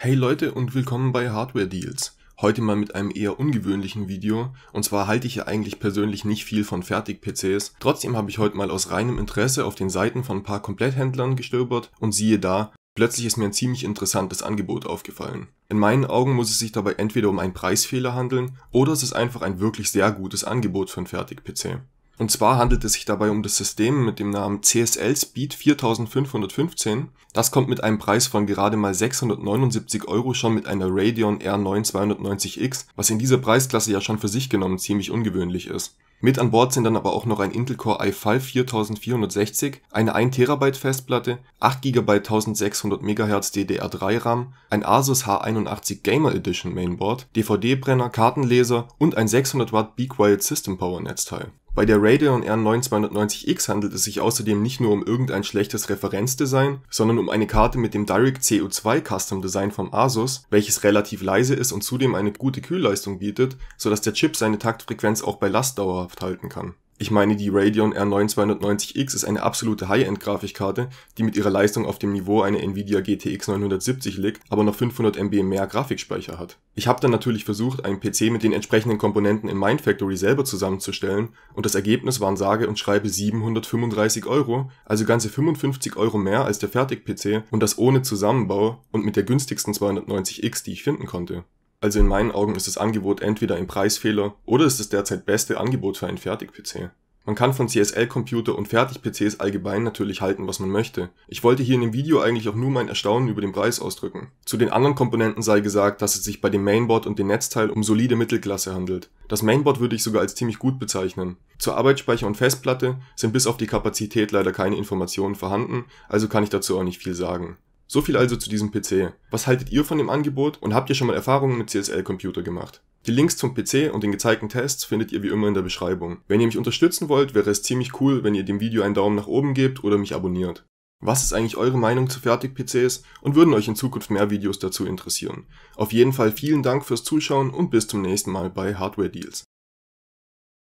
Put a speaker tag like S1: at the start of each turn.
S1: Hey Leute und willkommen bei Hardware Deals. Heute mal mit einem eher ungewöhnlichen Video. Und zwar halte ich ja eigentlich persönlich nicht viel von Fertig-PCs. Trotzdem habe ich heute mal aus reinem Interesse auf den Seiten von ein paar Kompletthändlern gestöbert und siehe da, plötzlich ist mir ein ziemlich interessantes Angebot aufgefallen. In meinen Augen muss es sich dabei entweder um einen Preisfehler handeln oder es ist einfach ein wirklich sehr gutes Angebot von Fertig-PC. Und zwar handelt es sich dabei um das System mit dem Namen CSL Speed 4515. Das kommt mit einem Preis von gerade mal 679 Euro schon mit einer Radeon R9 290X, was in dieser Preisklasse ja schon für sich genommen ziemlich ungewöhnlich ist. Mit an Bord sind dann aber auch noch ein Intel Core i5 4460, eine 1TB Festplatte, 8 GB 1600 MHz DDR3 RAM, ein Asus H81 Gamer Edition Mainboard, DVD-Brenner, Kartenleser und ein 600 Watt Be Quiet System Power Netzteil. Bei der Radeon R9290X handelt es sich außerdem nicht nur um irgendein schlechtes Referenzdesign, sondern um eine Karte mit dem Direct CO2 Custom Design vom Asus, welches relativ leise ist und zudem eine gute Kühlleistung bietet, sodass der Chip seine Taktfrequenz auch bei Last dauerhaft halten kann. Ich meine, die Radeon R9290X ist eine absolute High-End-Grafikkarte, die mit ihrer Leistung auf dem Niveau einer Nvidia GTX 970 liegt, aber noch 500 MB mehr Grafikspeicher hat. Ich habe dann natürlich versucht, einen PC mit den entsprechenden Komponenten in Mindfactory selber zusammenzustellen und das Ergebnis waren sage und schreibe 735 Euro, also ganze 55 Euro mehr als der Fertig-PC und das ohne Zusammenbau und mit der günstigsten 290X, die ich finden konnte. Also in meinen Augen ist das Angebot entweder ein Preisfehler oder ist es derzeit beste Angebot für einen Fertig-PC. Man kann von CSL-Computer und Fertig-PCs allgemein natürlich halten, was man möchte. Ich wollte hier in dem Video eigentlich auch nur mein Erstaunen über den Preis ausdrücken. Zu den anderen Komponenten sei gesagt, dass es sich bei dem Mainboard und dem Netzteil um solide Mittelklasse handelt. Das Mainboard würde ich sogar als ziemlich gut bezeichnen. Zur Arbeitsspeicher und Festplatte sind bis auf die Kapazität leider keine Informationen vorhanden, also kann ich dazu auch nicht viel sagen. So viel also zu diesem PC. Was haltet ihr von dem Angebot und habt ihr schon mal Erfahrungen mit CSL Computer gemacht? Die Links zum PC und den gezeigten Tests findet ihr wie immer in der Beschreibung. Wenn ihr mich unterstützen wollt, wäre es ziemlich cool, wenn ihr dem Video einen Daumen nach oben gebt oder mich abonniert. Was ist eigentlich eure Meinung zu Fertig-PCs und würden euch in Zukunft mehr Videos dazu interessieren? Auf jeden Fall vielen Dank fürs Zuschauen und bis zum nächsten Mal bei Hardware Deals.